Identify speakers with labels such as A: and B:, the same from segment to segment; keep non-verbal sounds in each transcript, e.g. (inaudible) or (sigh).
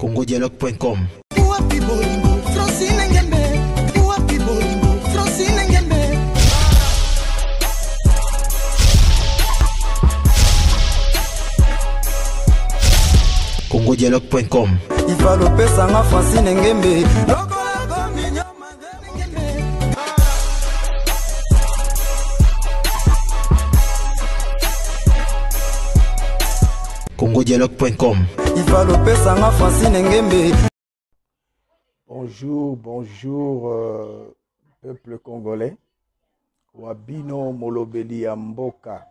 A: kongojalog.com. kongodialog.com ivalopesanga francine ngembe Bonjour, bonjour, euh, peuple congolais. Wabino Molobeli Yamboka,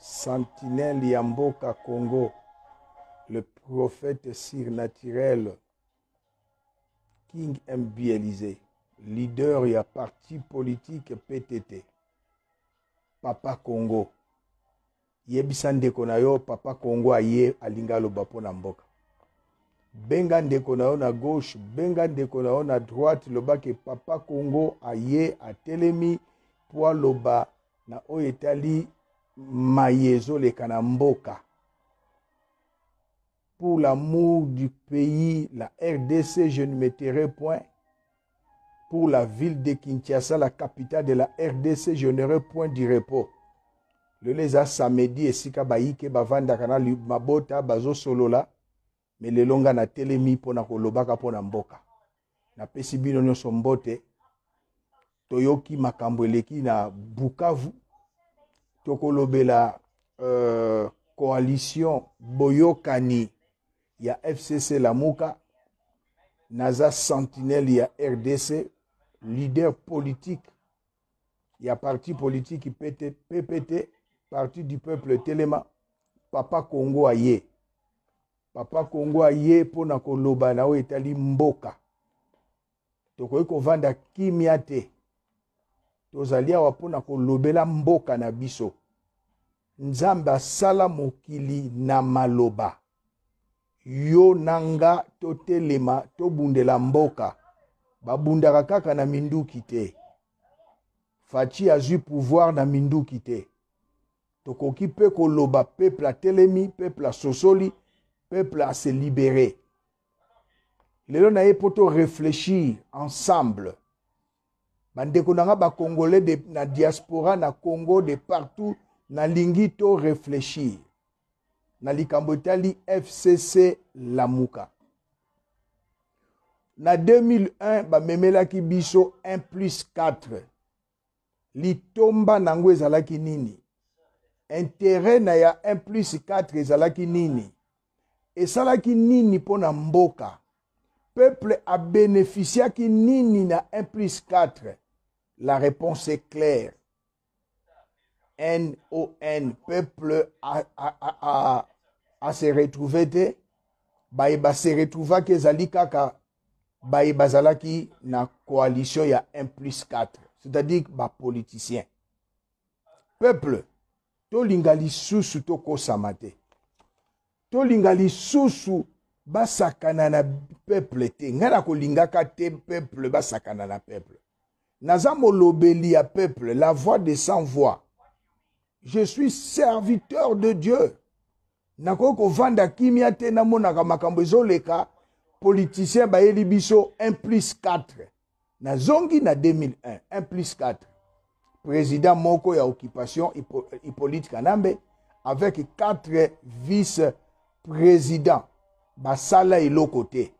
A: sentinelle Yamboka Congo, le prophète surnaturel, King Mbielizé, leader et parti politique PTT, Papa Congo. yebisa ndeko na yo papa kongo aye alingi aloba mpo na mboka benga ndeko na yo na gauche benga ndeko na yo na droite lobaki papa kongo aye atelemi mpo aloba na oyo etali maye ezoleka na mboka pour l'amour du pays, la RDC, je ne mettrai point. Pour la ville de Kinshasa, la capitale de la RDC, je n'aurai point du repos. lelo eza samedi esika bayike bavandaka na mabota bazosolola me lelo nga natelemi mpo na kolobaka mpo na mboka napesi bino nyonso mbote toyoki makambo eleki na bukavu tokolobela euh, coalition boyokani ya fcc lamuka naza sentinele ya rdc leader politique ya parti politique ppt parti du peuple telema papa kongo aye papa kongo aye mpona koloba na oyo etali mboka tokoki kovanda kimia te tozali awa mpona kolobela mboka na biso nzambe asala mokili na maloba yo na nga totelema tobundela mboka babundaka kaka na minduki te faci azwi pouvoir na minduki te tokoki mpe koloba peuple atelemi peuple asosoli peuple aselibere lelo na ye mpo toreflechir ensemble bandeko na nga bakongolais na diaspora na congo de partout nalingi toreflechir na likambo etali fcc lamuka na 2001 bamemelaki biso 1 plus 4 litomba nango ezalaki nini intere na ya 1 plus 4 ezalaki nini esalaki nini mpo na mboka peuple abénéficiaki nini na 1 plus 4 la réponse est claire non peuple a, a, a, a, a se retrouve te bayeba se retrouvaki ezali kaka baye bazalaki na coalition ya 1 plus 4 c'est-à-dire bapoliticien peuple tolinga lisusu tokosama te tolinga lisusu basakana na peple te ngai nakolingaka te peple basakana na peple naza molobeli ya peple la voix de sans voix je suis serviteur de dieu nakoki kovanda kimia te namonaka makambo ezoleka politicien bayeli biso 1 plus 4 nazongi na 2001 1 plus 4 président moko ya occupation Hippolyte Kanambe avec quatre vice-présidents basala y côté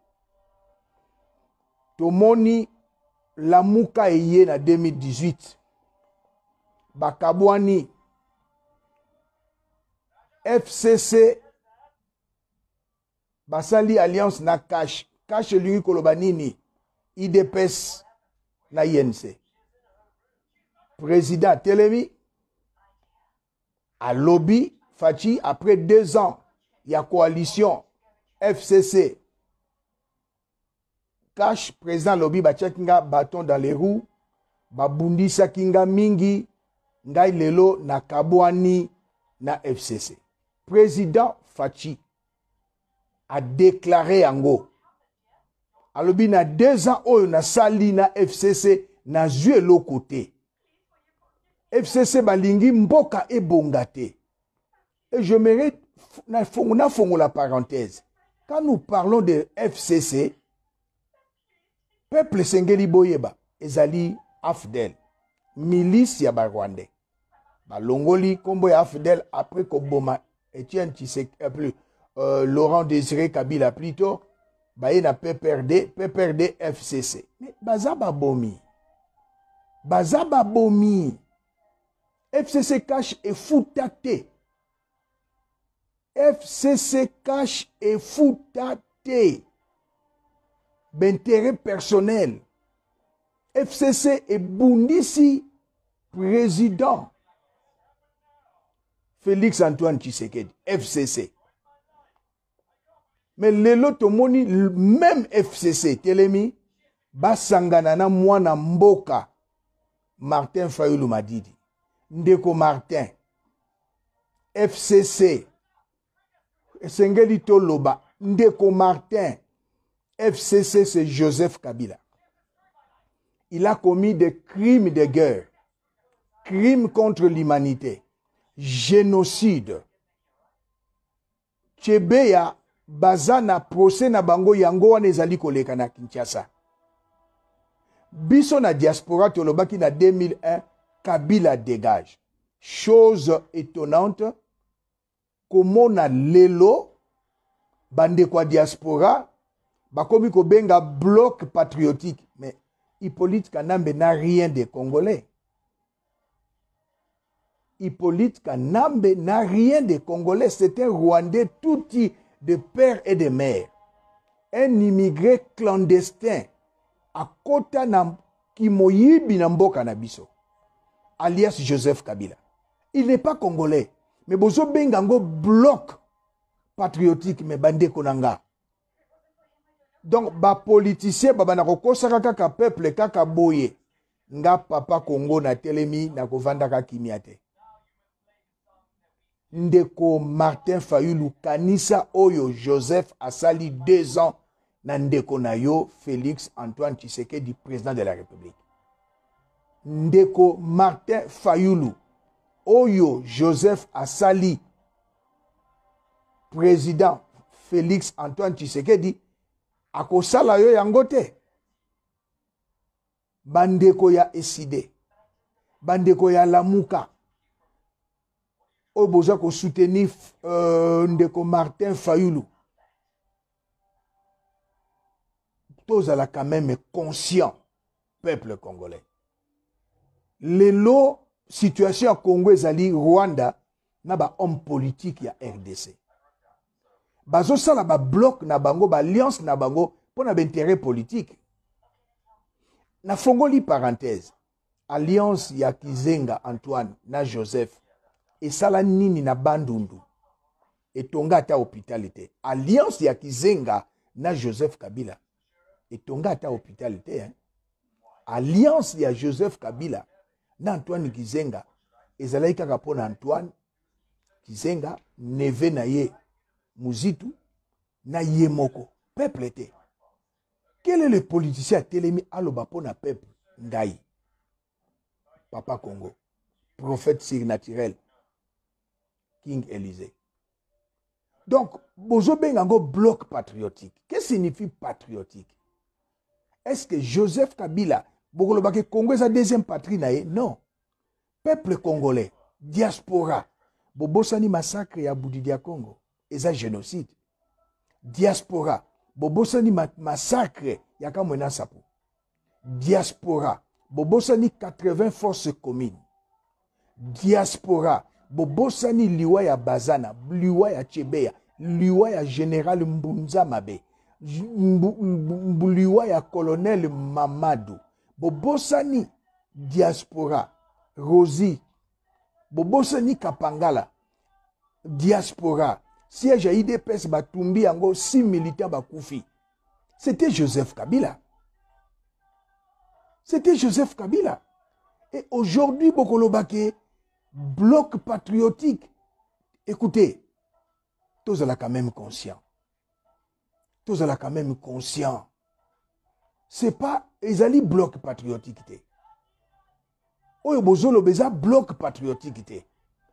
A: tomoni lamuka Yé, na 2018 Bakabouani, fcc basali alliance na cash cash lui kolobanini idps na inc président atelemi alobi faci après deux ans ya coalition fcc cash président alobi batiaki nga baton dans les roues babundisaki nga mingi ngai lelo nakabwani na fcc président faci adeklare yango alobi na deux ans oyo nasali na fcc nazwi eloko te fcc balingi mboka ebonga te et je mérite nafongola parenthèse quand nous parlons de fcc peuple esengeli boyeba ezali afdel milice ya barwandais balongoli nkombo ya afdel après koboma etienne tshisekedi eh, euh, laurent désiré kabila plutôt baye na pprd pprd fcc me baza babomi baza babomi FCC Cash est foutaté. FCC Cash est foutaté. intérêt personnel. FCC est Bounissi président. Félix Antoine Tshisekedi, FCC. Mais le lotomoni, même FCC, Telemi, Basanganana Mwana Mboka, Martin Fayoulou Madidi. ndeko martin fcc esengeli toloba ndeko martin fcc c'est joseph kabila il a commis des crimes de guerre crimes contre l'humanité génocide chebeya baza na procès na bango yango wana ezali koleka na kinshasa biso na diaspora tolobaki na 2001 Kabila dégage. Chose étonnante, a l'élo, lelo, quoi diaspora, a un bloc patriotique. Mais Hippolyte Kanambe n'a rien de Congolais. Hippolyte Kanambe n'a rien de Congolais. C'est un Rwandais tout de père et de mère. Un immigré clandestin à Kota de Kimoyibi Nambo Kanabiso. alias Joseph Kabila. Il n'est pas congolais. Mais Bozo Bengango bloc patriotique, mais Bande Konanga. Donc, ba politicien, ba na kokosaka kaka peuple, kaka boye. Nga papa Congo na telemi, na kovanda kakimia te. ndeko martin fayulu kanisa oyo joseph asali deux ans na ndeko na yo félix antoine tshisekedi président de la république ndeko martin fayulu oyo joseph asali président félix antoine tshisekedi akosala yo yango te bandeko ya eside bandeko ya lamuka oyo boza kosoutenir euh, ndeko martin fayulu tozala quand même conscient peuple congolais lelo situation ya congo ezali rwanda na bahomme politike ya rdc bazosala bablok na bango baalliance na bango mpo na bainteret politike nafongoli parenthèse alliance ya kizenga antoine na joseph esala nini na bandundu etonga ata hôpital te alliance ya kizenga na joseph kabila etonga ata hôpital te eh? alliance ya joseph kabila na antoine kizenga ezalaki kaka mpona antoine kizenga neve na ye mozitu na ye moko peuple te kele le politicien atelemi aloba mpona peuple ngai papa congo prophète surnaturel king élysée donc bozobenga yango bloc patriotique que signifie patriotique est ce que joseph kabila bokolobaka congo eza deuxième patrie na ye non peuple congolais diaspora bobosani massacre ya budidi ya congo eza génocide diaspora bobosani massacre ya kamwe na nsapo diaspora bobosani 80 forces commune diaspora bobosani liwa ya bazana liwa ya chebeya liwa ya général mbunza mabe liwa ya colonel mamadu bobosani diaspora Rosie, bobosani kapangala diaspora siège ya idps batumbi ango si militants, bakufi c'était joseph kabila c'était joseph kabila et aujourd'hui bokolobake bloc patriotique écoutez a quand même conscient tozala quand même conscient c'est pas ezali bloc patriotique la oyo bloc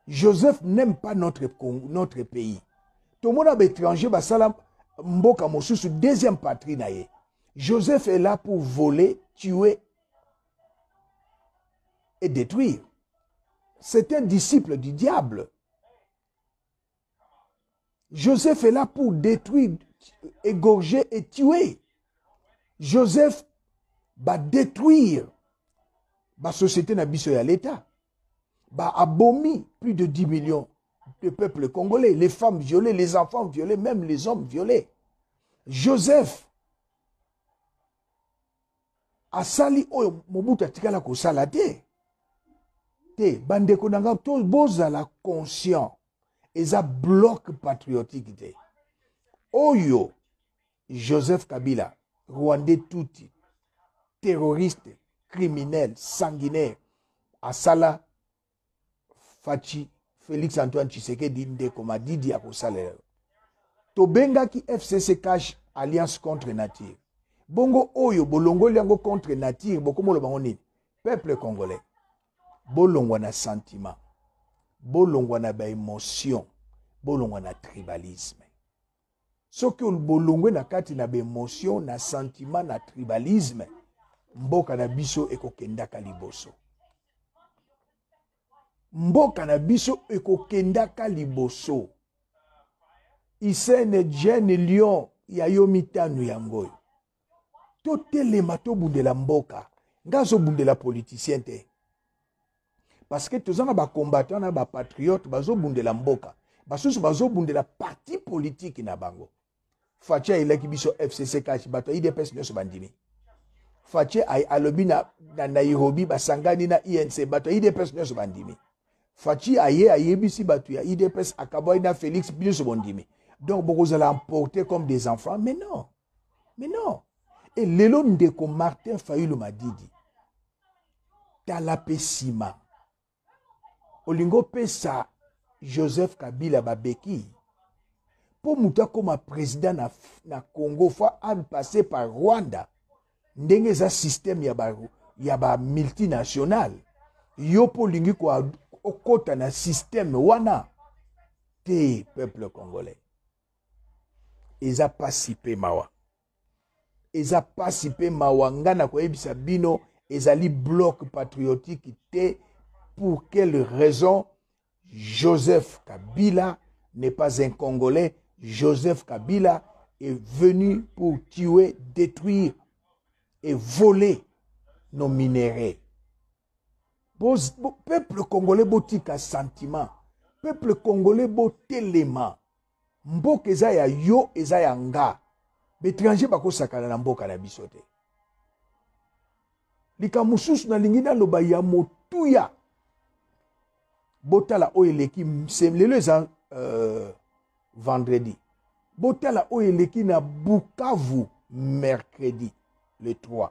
A: joseph n'aime pas notre, notre pays étranger baétranger basala mboka une deuxième patrie joseph est là pour voler tuer et détruire c'est un disciple du diable joseph est là pour détruire égorger et tuer Joseph va détruire la société Nabiso l'État. Va abomi plus de 10 millions de peuples congolais, les femmes violées, les enfants violés, même les hommes violés. Joseph a sali oyo oh, mobutu ko kosala te te bandeko na la bozala et ça bloc patriotique oyo joseph kabila rwandais tuti terroriste criminel sanguinaire asala faci félix antoine tshisekedi ndeko madidi akosalela tobengaki fcc cash alliance contre nature bongo oyo bolongoli yango contre nature bokoma olobango nini peuple congolais bolongwa na sentiment bolongwa na baémotion bolongwa na tribalisme soki bolongwe na kati na baemotion na sentiment na tribalisme mboka na biso ekokendaka liboso mboka na biso ekokendaka liboso isene jene lion ya yo mitano yango oyo totelema tobundela mboka nga azobundela politicien te parceke toza na bacombatant na bapatriote bazobundela mboka basusu bazobundela parti politike na bango fatia eleki biso fcc kati bato ya idps nyonso bandimi fatie alobi na, na nairobi basangani na inc bato ya idps nyonso bandimi fatie aye ayebisi bato ya idps akabwai na félix binyonso bondimi donc bokozala emporte comme des enfants mais non mais non e lelo ndeko martin fayulu madidi tala mpe nsima olingi opesa joseph kabila babeki mpo moto akóma président na, na congo fa apasse par rwanda ndenge eza système ya, ba, ya bamultinational yo mpo olingi okɔta na système wana te peuple congolais eza pasi mpe mawa eza pasi mpe mawa ngai na koyebisa bino ezali bloc patriotique te pour quelle raison joseph kabila n'est pas un congolais Joseph Kabila est venu pour tuer, détruire et voler nos minéraux. Peuple congolais a sentiment. Peuple congolais botelema. un eza ya yo eza ya nga. Betranger bako sakala na mboka na biso te. na lingina nalingi ya motuya botala oyo eleki lelo eza euh, vendredi botala oyo eleki na bukavu mercredi le 3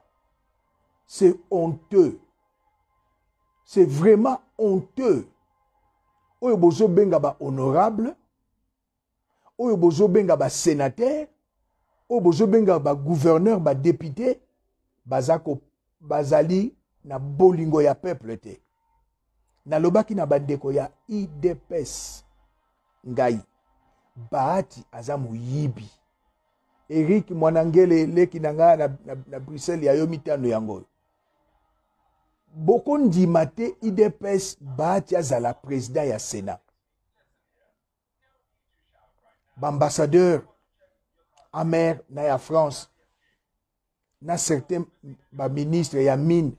A: c'est honteux c'est vraiment honteux oyo bozobenga bahonorable oyo bozobenga basénatere oyo bozobenga bagouverneur badepute baza ko, bazali na bolingo ya peuple te nalobaki na bandeko ya idps ngai bahati aza moyibi erik mwanangele eleki na ngai na, na, na bruxelles yayo mitano yango bokondima te idps bahati azala président ya sénat baambassadeur amer na ya france na certain baministre ya mine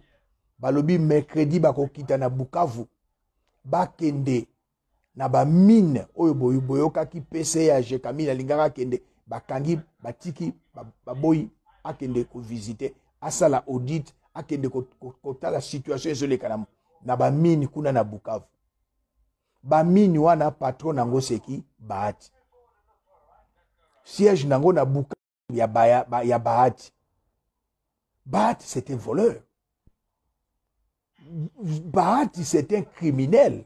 A: balobi mercredi bakokita na bukavu bakende na bamine oyo boyokaki pese ya jekamil alingaka akende bakangi batiki baboyi akende kovisite asala audit akende kotala situation ezoleka na bamine kuna na bukavu bamine wana patron nango seki bahati siège nango na bukavu ya, ba, ya, ba, ya bahati bahati c'est un voleur bahati c'est un criminel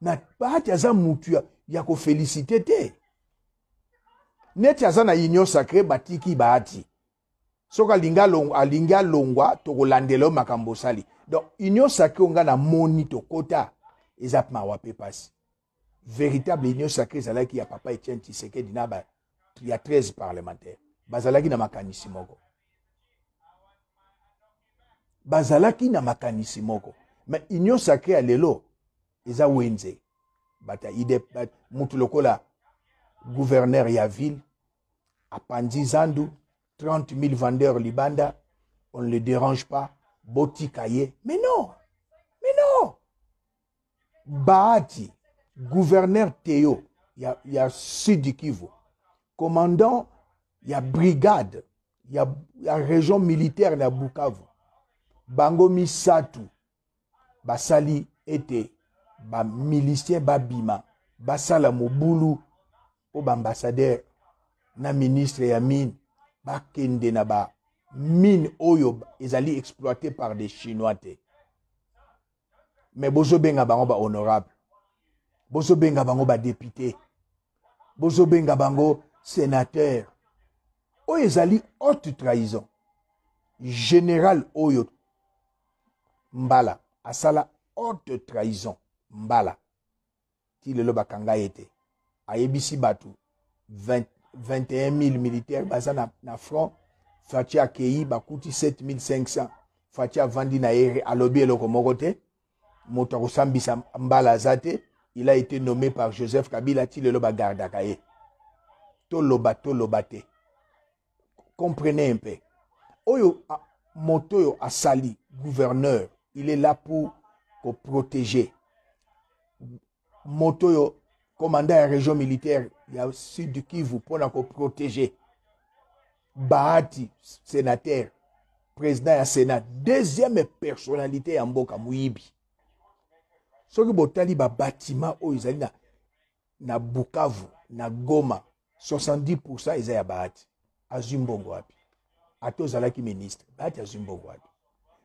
A: na bahati aza mutu ya, ya kofelisite te neti aza na union sacré batiki bahati soki alingi alongwa tokolandela yo makambo osali donc union sacré onga na moni tokota eza mawa mpe mpasi véritable union sacré ezalaki ya papa etienne tisekedi na ba, ya 13 parlementaire bazalaki na makanisi moko bazalaki na makanisi moko me union sacré ya lelo eza wenze bato ya idep mutu lokola guverner ya ville apanzi zandu 30 000 vendeur libanda on ne le dérange pas botika ye mais non mais non baati guverner teo ya, ya sud kivu commandant ya brigade ya, ya région militaire na bukavu bango misato basali ete bamilicien babima basala mobulu mpo baambasadeur na ministre ya mine bakende na bamine oyo ezali exploité par des chinois te me bozobenga bango bahonorable bozobenga bango badepute bozobenga bango sénateur oyo ezali haute trahison général oyo mbala asala haute trahison mbala ti lelo bakanga ye ayebisi bato 21000 militaires baza na, na front fati akei bakuti 7500 fati avandi na alobi eloko moko moto mbala aza il a été nommé par joseph kabila ti lelo bagardaka ye toloba toloba comprenez un peu oyo motoyo asali gouverneur il est là pour protéger moto yo commandant la région militaire y a aussi du kivu nous protéger. bahati sénateur président du sénat deuxième personnalité ya mboka moyibi soki botali babatima na, na bukavu na goma 70 eza ya bahati azwi mbongo wapi ate qui ministre bahati azwi mbongo wapi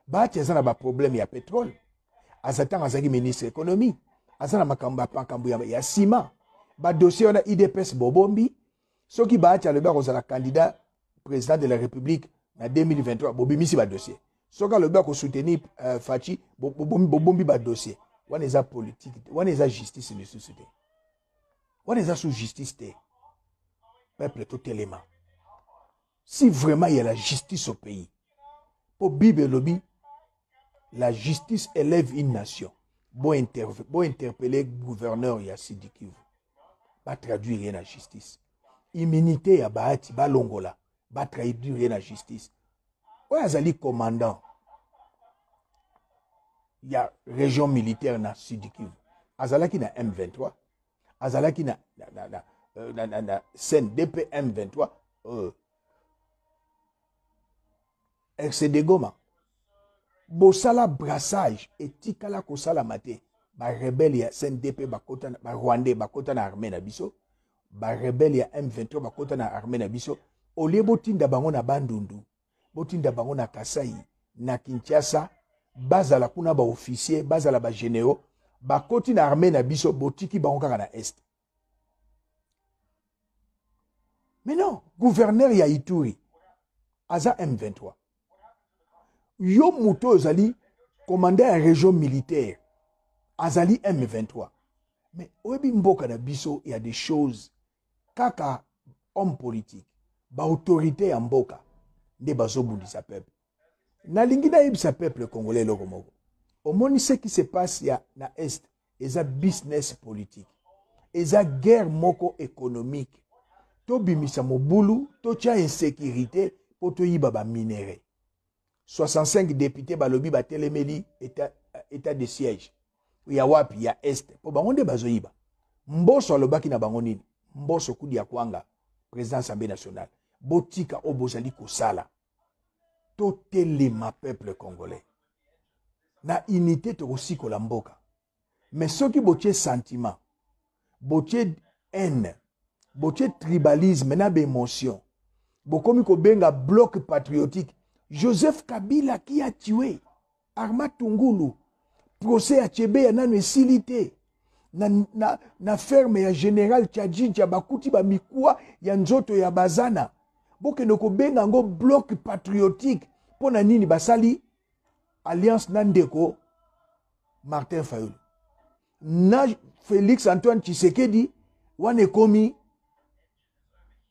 A: bahati aza problème y ya pétrole aza ntango ministre économie aza na makambo makambo ya ba badossier a idps bobombi soki le ba le candidat président de la république na 2023 bobimisi badossier soki alobi akosoutenir uh, fachi bobombi badossier wana a politique what wana a justice lisusu what wana a sous justice te peuple tout élément, si vraiment il y a la justice au pays pour bible elobi la justice élève une nation bointerpele bo, interpe, bo gouverneur ya sidi kivu batraduire ye na justice immunité ya baati balongola batraduire ye na justice oyo azali commandant ya région militaire na sudi kivu azalaki na m23 azalaki na, na, na, na, euh, na, na cndp m23 euh, rcd goma bosala brassage etikala kosalama te barebele ya sndp barwandais bakɔta na arme na biso barebele ya m23 bakɔta na arme na biso olie botinda bango na bandundu botinda bango na kasai na kinshasa bazala kuna baofficier bazala bagenero bakoti na arme na biso botiki bango kaka na este mais non gouverneur ya ituri aza m23 yo moto oyo ozali komanda ya région militaire azali m23 me oyebi mboka na biso ya des choses kaka homme politique baautorité ya mboka nde bazobundisa peuple nalingi nayebisa peuple congolais eloko moko omoni ce qui se passe ya na est eza business politique eza guerre moko économique tobimisa mobulu totya insécurité mpo toyiba baminere 65 députés balobi batelemeli état, état de siège ya wapi ya este mpo bango nde bazoyiba mboso alobaki na bango nini mboso kudi ya kwanga président assemblée nationale botika oyo bozali kosala totelema peuple congolais na unité tokosikola mboka mais soki botie sentiment botie haine botie tribalisme na baémotion bokomi benga bloc patriotique joseph kabila qui a tué arma tungulu procès ya chebe ya nano esili te na, na, na ferme ya général tchadjidja bakuti bamikuwa ya nzoto ya bazana bokende kobenga yango bloc patriotique mpo na nini basali alliance na ndeko martin fayulu na félix antoine tshisekedi wana ekomi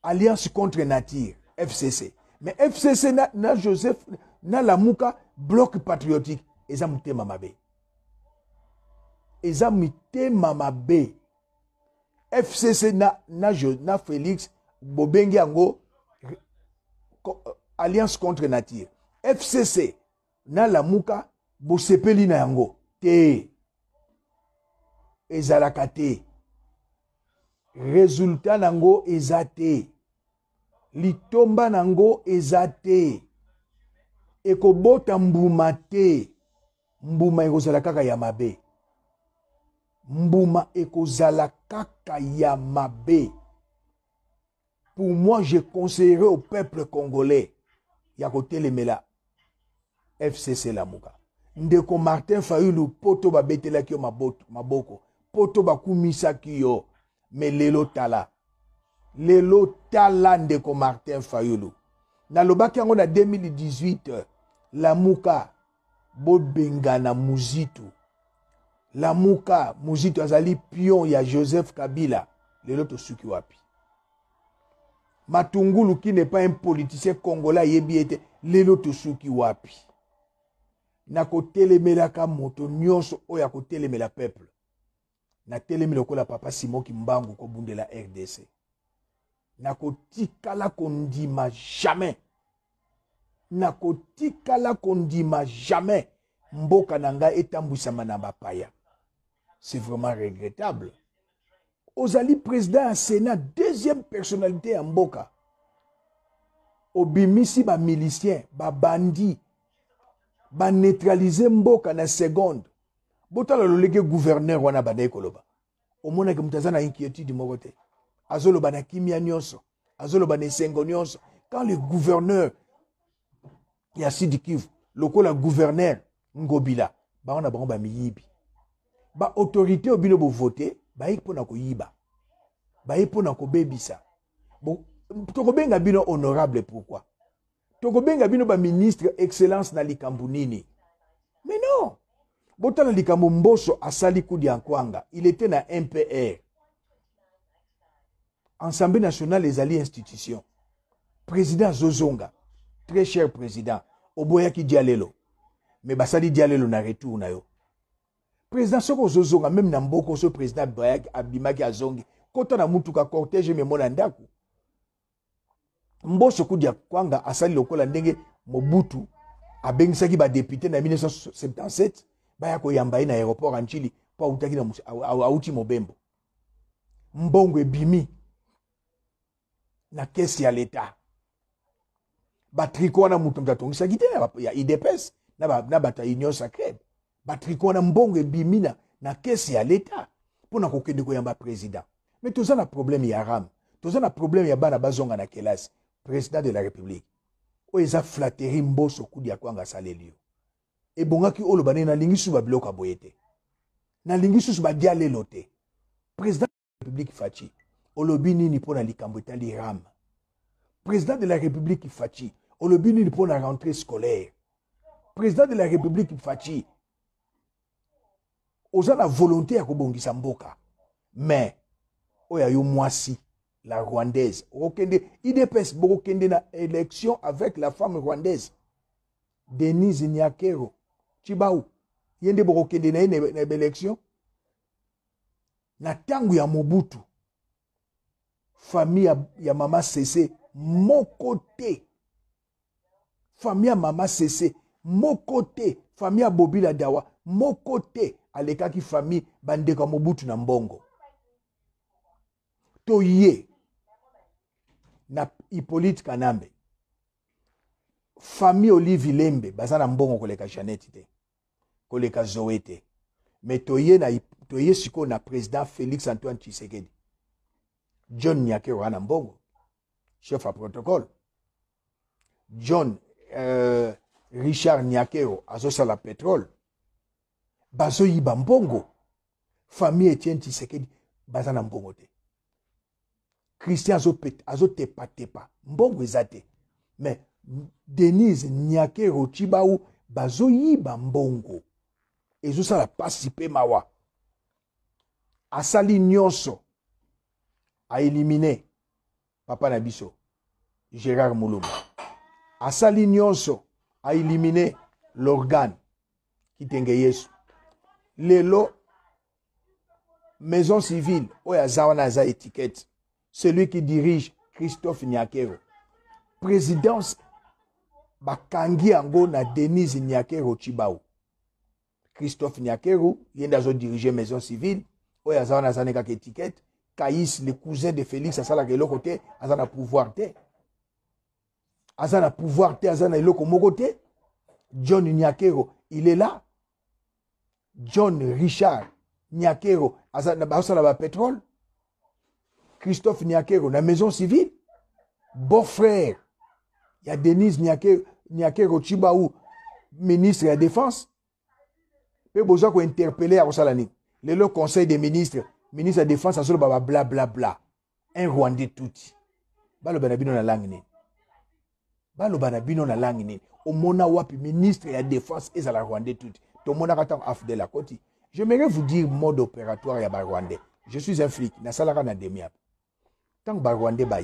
A: alliance contre nature fcc me fcc na, na joseph nalamuka bloc patriotique eza motema mabe eza mitema mabe fcc na, na, na félix bobengi yango euh, alliance contre nature fcc nalamuka bosepeli na yango te ezalaka te résultat nango eza te litomba nango ezate, te ekobota mbuma te mbuma ekozala kaka ya mabe ekozala kaka ya mabe pour moi je conseillé au peuple congolais ya Mela, fcc lamuka ndeko martin fayulu Poto to babetelaki yo maboko Poto to bakumisaki yo me tala lelo tala ndeko martin fayulu nalobaki yango na 2018 lamuka bobengana muzitu lamuka muzitu azali pion ya joseph kabila lelo tosuki wapi matungulu qui n'est pas un politicien congolais ayebi ete lelo tosuki wapi nakotelemelaka moto nyonso oyo akotelemela peuple natelemi lokola papa simon kimbangu kobundela rdc nakotikala kondima jamais nakotikala kondima jamais mboka na ngai etambwisama na bapaya c'est vraiment regrettable ozali président ya sénat deuxième personnalité ya mboka obimisi bamilicien babandi baneutralize mboka na seconde botala lolenge gouverneur wana bandai koloba omonaki moto aza na inquiétude moko te azoloba na kimia nyonso azoloba na esengo nyonso quand le gouverneur ya sud kivu lokola gouverneur ngobila bango na bango bamiyibi baautorité oyo bino bovote baye mpo na koyiba baye mpo na kobebisa tokobenga bino honorable pourquoi tokobenga bino baministre excellence na likambo nini mais non botala likambo mboso asali kudi ya nkwanga il était na mpr assemblée nationale ezali institution président azozonga très cher président oboyaki dia lelo me basali dia lelo na retour na yo président soki ozozonga meme na mboka so président abimaki azongi kota na mutuka cortège memo na ndako mboso kudia kwanga asali lokola ndenge mobutu abengisaki badepute na 1977 baya koyamba ye na aéroport ya ntshili mpo autaki auti mobembo mbongo ebimi na kesi ya leta batriko wana moto moto atongisaki te ya idps na bato ya union sacreb batriko wana mbongo ebimi na, na kesi ya leta mpona kokende koyamba président me toza na problème ya ram toza na problème ya bana bazonga na kelasi président de la république oyo eza flateri mboso kudi ya kwanga asaleli yo ebongaki oyo loba nde nalingi susu babiloko ya boye te nalingi susu badia lelo te président de la république faci Olobini nini mpo na likambo ram président de la république Fati. Olobini nini mpo la rentrée scolaire président de la république Fachi. oza la volonté ya kobongisa mboka mais oyo ayo mwasi la rwandaise il idps bokokende na élection avec la femme rwandaise denise nyakero chibau ye nde na ye na élection. ya mobutu famille ya, ya mama sese moko te famille ya mama sese moko te famille ya bobila dawa moko te alekaki famille bandeko ya mobutu na mbongo to ye na hippolyte kanambe famille olive lembe baza na mbongo koleka janete te koleka zoe te me toye, na, toye sikoyo na président félix antoine tshisekedi John Nyake Yohana Mbongo, chef à protocole. John euh, Richard Nyakeo, azosala pétrole. Bazo yiba Mbongo. Famille Etienne Tshisekedi, bazana Mbongo te. Christian azopet, azotepa tepa. Mbongo ezate. Mais Denise Nyakeo Chibau, bazo yiba Mbongo. Ezosala pasi pe mawa. Asali nyonso. a éliminé papa Nabiso, Gérard Mouloum. A nyonso a éliminé l'organe qui kitenge Yesu lelo maison civile oyo y wana aza étiquette celui qui dirige Christophe Niakero présidence bakangi Ango na Denise Niakero Chibao Christophe Niakero ye zo dirige maison civile où y wana étiquette Caïs, le cousin de Félix, asalaka eloko à ça na pouvoir te. ça na pouvoir te, à là eloko John Nyakero, il est là. John Richard Nyakero, ça na va pétrole. Christophe Nyakero, la maison civile. Beau-frère, il y a Denise Nyakero, Nyakero Chibaou, ministre de la Défense. Pe boza besoin d'interpeller à Rosalani. Le conseil des ministres, ministre de défense asolo baba bla bla bla un rwandais tuti baloba na bino na langue nini mona wapi ministre de défense est à la ministre tout. défense mona rwandais af de la côte. Je j'aimerais vous dire mode opératoire ya barwandais je suis un flic nasalaka na demiap ntango barwandais ba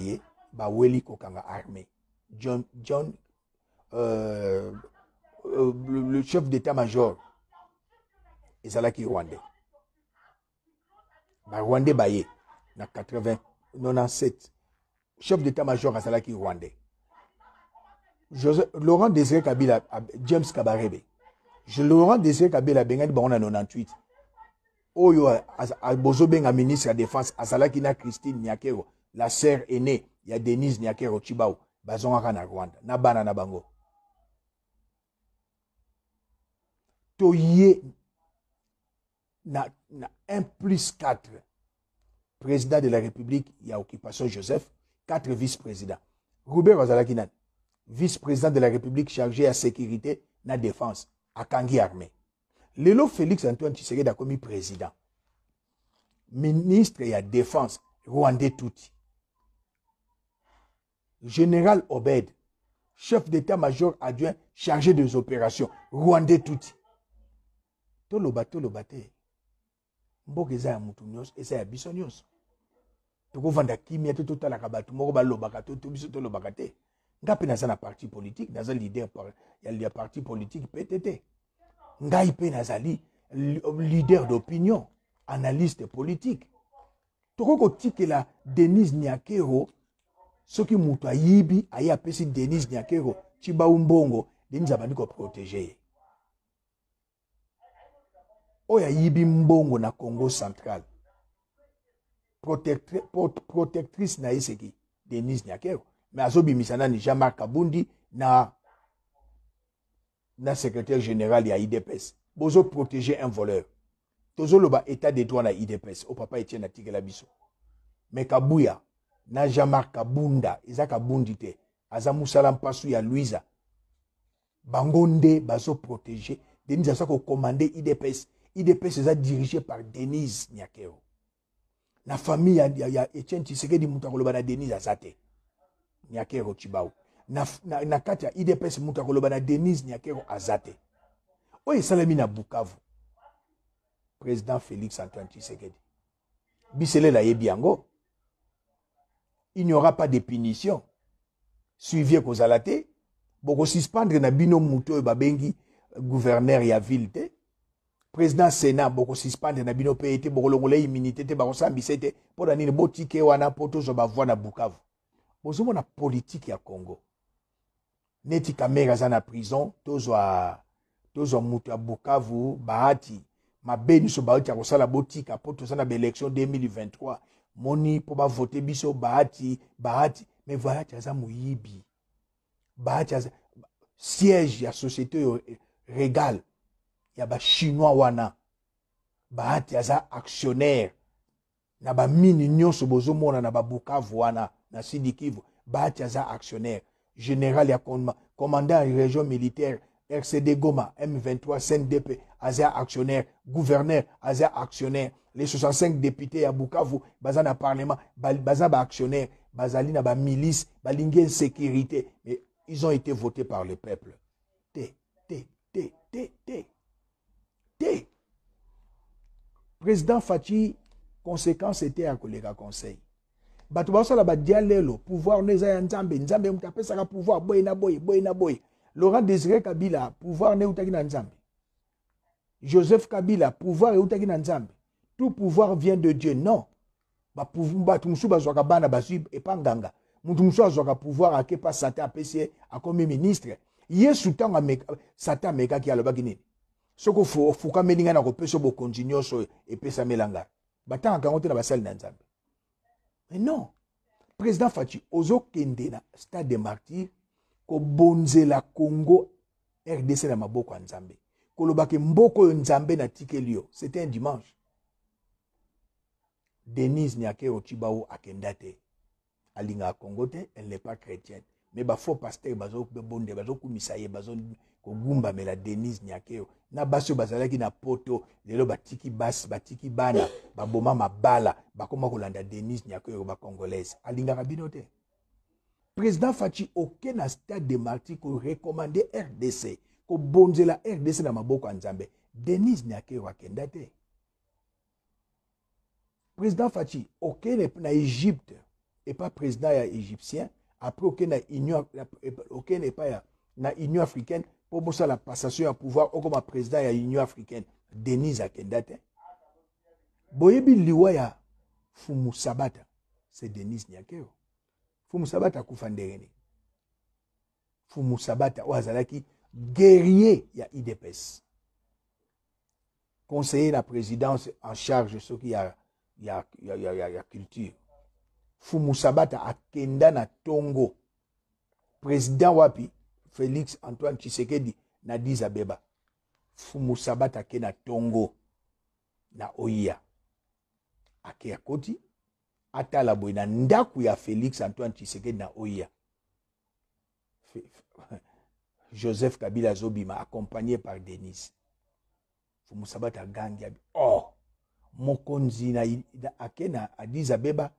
A: baweli kokanga armée john, john euh, euh le chef d'état major est qui rwandais ba rwandais baye na 80 chef d'état-major à rwandais Joseph, Laurent Désiré Kabila ah, James Kabarebe Laurent Désiré Kabila en bango 98 oyo un ministre de la défense à na Christine Nyakero la sœur aînée a Denise Nyakero Chibao bazon na Rwanda na bana na bango toye na, plus 4 président de la république y il a occupation joseph quatre vice présidents robert vice-président de la république chargé à sécurité na défense à Kangi armée Lélo félix antoine tshisekedi commis président ministre ya défense rwandais tuti général obed chef d'état-major adjoint chargé des opérations rwandais tuti toloba le bateau. mboka eza ya motu nyonso eza ya biso nyonso tokovanda kimia te totalaka bato moko balobaka to to biso tolobaka te nga mpe naza na parti politique naza leader ya parti politique mpe te te ngai mpe nazali leader d'opinion analyste politique tokoki kotikela denis niakero soki moto ayibi aye apesi denis niakero cibau mbongo denis abandi koprotege ye oyo ayibi mbongo na congo central protectri, protectrice na ye seki denise nyakero me azobimisa nani jean marc kabundi na na secrétaire général ya idps bozoprotege un voleur tozoloba état de droit na idps opapa etienne atikela biso me kabuya na jean marc kabunda eza kabundi te aza mosala mpasu ya louisa bango nde bazoprotege denise aza kokomande idps IDPS est dirigé par Denise Nyakeo. La famille y a Etienne Tshisekedi mutu na Denise azate. Nyakeo Tchibau. Na, na, na katia IDP c'est na Denise Nyakeo azate. Oye Salami na Bukavu. Président Félix Antoine Tshisekedi. Bisele la yebiango. Il n'y aura pas de punition. Suivi Kozalate, boko suspendre na bino et babengi gouverneur ya ville président sénat bokosuspendre na bino mpe ete bokolongola immunité te bakosambisa ete mpo na nini botike wana mpo tozwa bavoi na bukavu bozomona politike ya congo neti kamere aza na prison tozwa tozwa moto ya bukavu bahati mabe nyonso bauti ya kosala botika mpo toza na baélection 2023 moni mpo bavote biso bahati bahati me bahati aza moyibi bahati aza siège ya société oyo eh, regale ya chinois wana ya za actionnaire na Mini nyonso bozomona na babukavu wana na sidi Za actionnaire général ya commandant région militaire rcd goma m23 cndp aza actionnaire gouverneur Azia actionnaire les 65 députés à bukavu baza parlement baza actionnaire, bazali na milice, sécurité, mais ils ont été votés par le peuple Té, té, té, té, président Fati, conséquence était à kolega conseil bato sala ba dialelo pouvoir ne za ya nzambe nzambe pesa ka pouvoir boy na boye boy na boye laurent désiré kabila pouvoir ne uta na nzambe joseph kabila pouvoir uta na nzambe tout pouvoir vient de dieu non bato mosusu bazwaka bana bazwi epa panganga. motu mosusu azwaka pouvoir pas satan PC à comme ministre yesu a satan amekaki alobaki nini soki ofukameli ngai na kopesa bokonzi nyonso epesamela ngai batangaka yango te na basali na nzambe mais non président faci ozokende na stade de martyre kobonzela congo rdc na maboko ya nzambe kolobaka mboka oyo nzambe natikeli yo c'était un dimanche denise nyakero cibao akenda te alingaka congo te elle n'est pas chrétienne me bafaux paster bazobonde bazokumisa ye bazokogumbamela denise nyakeo na basi oyo bazalaki na poto lelo batiki basi batiki bana baboma mabala bakóma kolanda denise nyakeo bacongolaise alingaka bino te président faci oke na stade de marti korekomande rdc kobonzela rdc na maboko ya nzambe denise nyakeo akenda te président faci okene na égypte epa président ya égyptien après aucun union aucun eh, bah, n'est pas na union africaine pour ça la passation à pouvoir oh, comme président ya union africaine Denis Akendate hein. te boyebi liwa ya Fumu Sabata c'est Denis Nyakeo oh. Fumu Sabata kufa ndereni Fumu Sabata oyo oh, azalaki guerrier ya IDPS conseiller la présidence en charge de qui qui ya ya, ya, ya culture fumusabata akenda na ntongo président wapi félix antoine tshisekedi na addis abeba fumusabata ake na ntongo na oia ake akoti atala boye na ndako ya félix antoine tshisekedi na oia (laughs) joseph kabila azobima accompagné par denise fumusabata agangi abi o oh, mokonzi na, na ake na addis abeba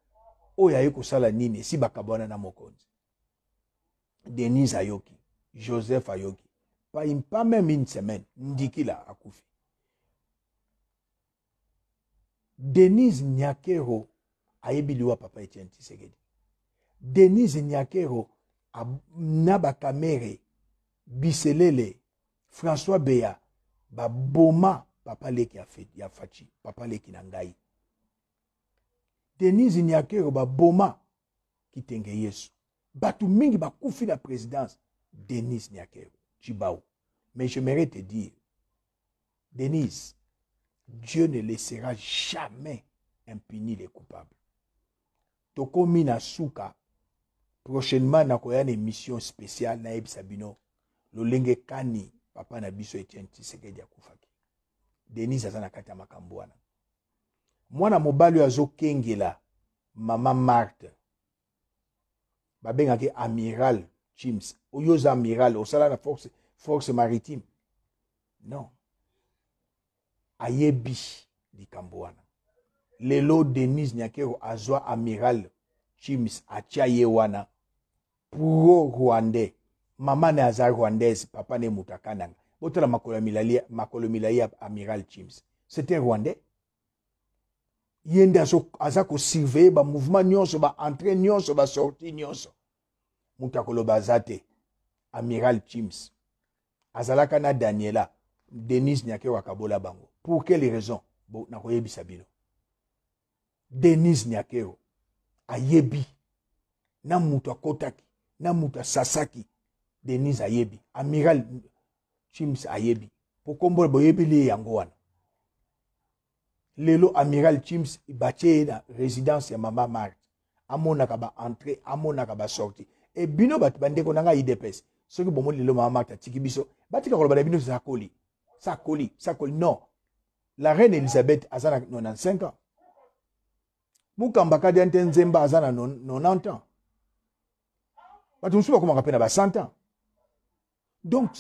A: oyo aye kosala nini esi bakaba wana na mokonzi denis ayoki joseph ayoki pai mpa meme une semaine ndikila akufi denis nyakero ayebi liwa papa etienne tisekedi denis nyakero na bakamere biselele françois beya baboma papa leki ya faci papa leki na ngai denise nyakero baboma kitenge yesu bato mingi bakufi na présidence denise nyakero cibao mais j'aimerais te dire denise dieu ne laissera jamais impuni les coupables tokomi na suka prochainement nakoya na émission spéciale nayebisa bino lolenge kani papa na biso etienne tisekedi akufaki denise aza na kati ya makambo wana mwana mobali oyo azokengela mama marte babengaki amiral james oyo oza amiral osala na force, force maritime non ayebi likambo wana lelo denis nyakero azwa amiral james atia ye wana pro rwandais mama ne aza rwandaise papa ne moto akananga botala makolo milai ya amiral james c'était rwandais ye nde aza kosurveye bamouvement nyonso baentre nyonso basorti nyonso moto akoloba aza te amiral james azalaka na daniela denis nyake wakabola bango pour quelle raison bon, nakoyebisa bino denis nyakeo ayebi na moto akotaki na moto asasaki denis ayebi amiral james ayebi po kombola boyebeli ye yango wana lelo amiral james batie dans la résidence ya mama marte amonaka n'a pas sorti. Et bino bat bandeko na ngai idps soki bon lelo mama marte atiki biso batika koloba le bino sakoli sa sakoli non la reine elizabeth a 95 ans Moukambaka kadi ante a aza na 90 ans bato mosusu bakomaka à ba 100 ans donc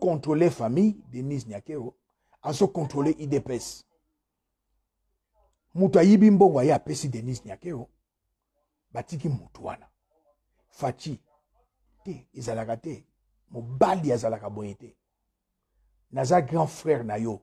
A: contrôler famille denise nyakero contrôler idpes. moto ayibi mbongo aye apesi denis nyakeo batiki motu wana faci te ezalaka te mobali azalaka boye te naza grand frère na yo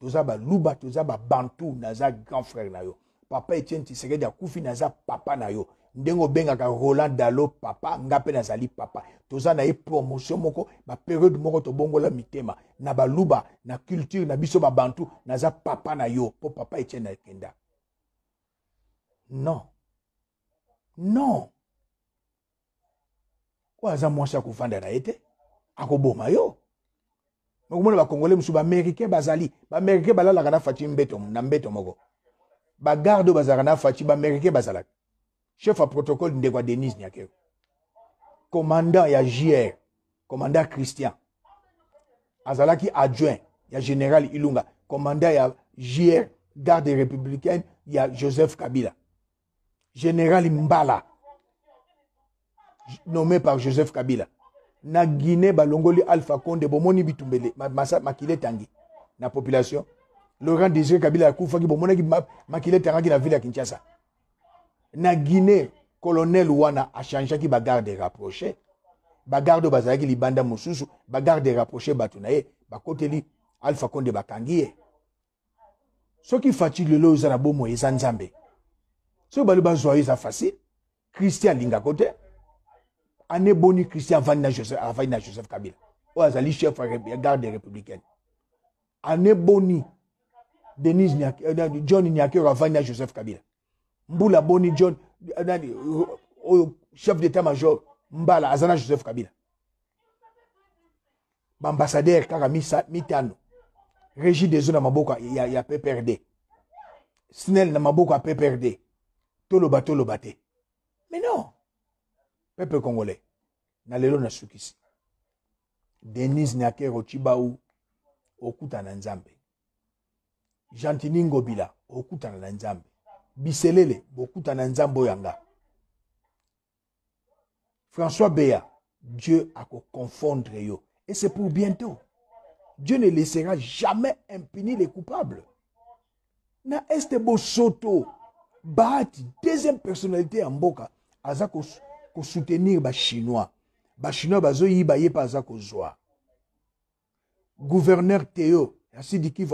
A: toza baluba toza babantu naza grand frère na yo papa etienne tisekedi akufi naza papa na yo ndenge obengaka roland dalo papa nga mpe nazali papa toza na ye promotion moko baperiode moko tobongola mitema na baluba na culture na biso babantu naza papa na yo mpo papa etienne akenda non non oyo aza mwasi akofanda na ye te akoboma yo okomona bakongole mosusu baamerikain bazali baamerikain balalaka na faci na mbeto moko bagarde oyo bazalaka na faci baamerikain bazalaka chef à protocole y a denis nyakeo commandant a jr commandant christian azalaki adjoint a général ilunga commandant a jr garde républicaine a joseph kabila général mbala nommé par joseph kabila na guinée balongoli alpha conde bomoni bitumbele Makile etangi na population laurent désiré kabila akufaki bomonaki makila etangaki na ville de kinshasa na guinée colonel wana qui bagarde rapproché bagarde bazaki bazalaki libanda mosusu bagarde rapproché batunaye bakote li alpha konde de ye soki fatigue lelo oyo eza na bomoi eza nzambe soki balobi facile christian linga te aneboni christian avandi joseph, avandi joseph kabila O oh, azali chef garde républicaine aneboni denise euh, john niakero avandi joseph kabila mbula boni john nani oyo chef d'état major mbala aza na joseph kabila baambassadeur kaka mitano régi des eaux na maboko ya, ya pprd snel na maboko ya pprd toloba toloba te mais non peuple congolais na lelo nasukisi denise nyaker ocibau okutana na nzambe gentini ngobila okutana na nzambe biselele beaucoup nzambe oyo françois béa dieu a confondre yo et c'est pour bientôt dieu ne laissera jamais impuni les coupables na este bosoto bahati deuxième personnalité en mboka aza chinois, ba chinois bazoyiba ye pas aza kozwa gouverneur teo qui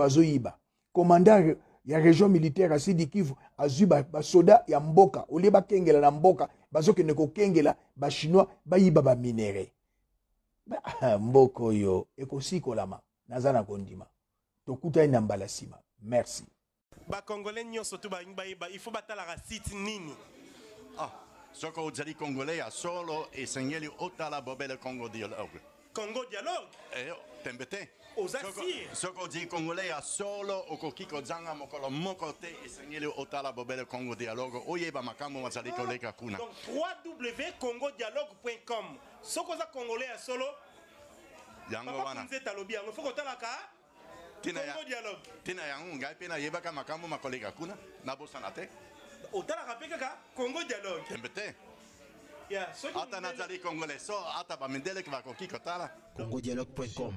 A: commandant y a région militaire à kivu à basoda ya mboka olie Kengela, à mboka à Chinois, à bayiba Minere. ba, ah, yo, oyo ekosikolama naza Nazana kondima Tokuta na mbala nsima merci surtout ba tu il faut battre la site nini ah, soki ozali congolais solo solo sengeli otala bobele congo dialogue congo dialogue eh, tembe aux Assyriens. Soko di congolais a solo okokiko zanga mokolo mokote esengeli otala bobele Congo dialogue oyeba makambo mazali koleka kuna. Donc www.congodialogue.com soko za congolais a solo yango wana. Papa kunzeta lobi yango foko talaka tina ya tina yango ngai pe nayebaka makambo makoleka kuna nabosana te. otalaka mpe kaka congo dialogue tembe te ata nazali congolais so ata bamindeleke bakoki kotala congo dialogue com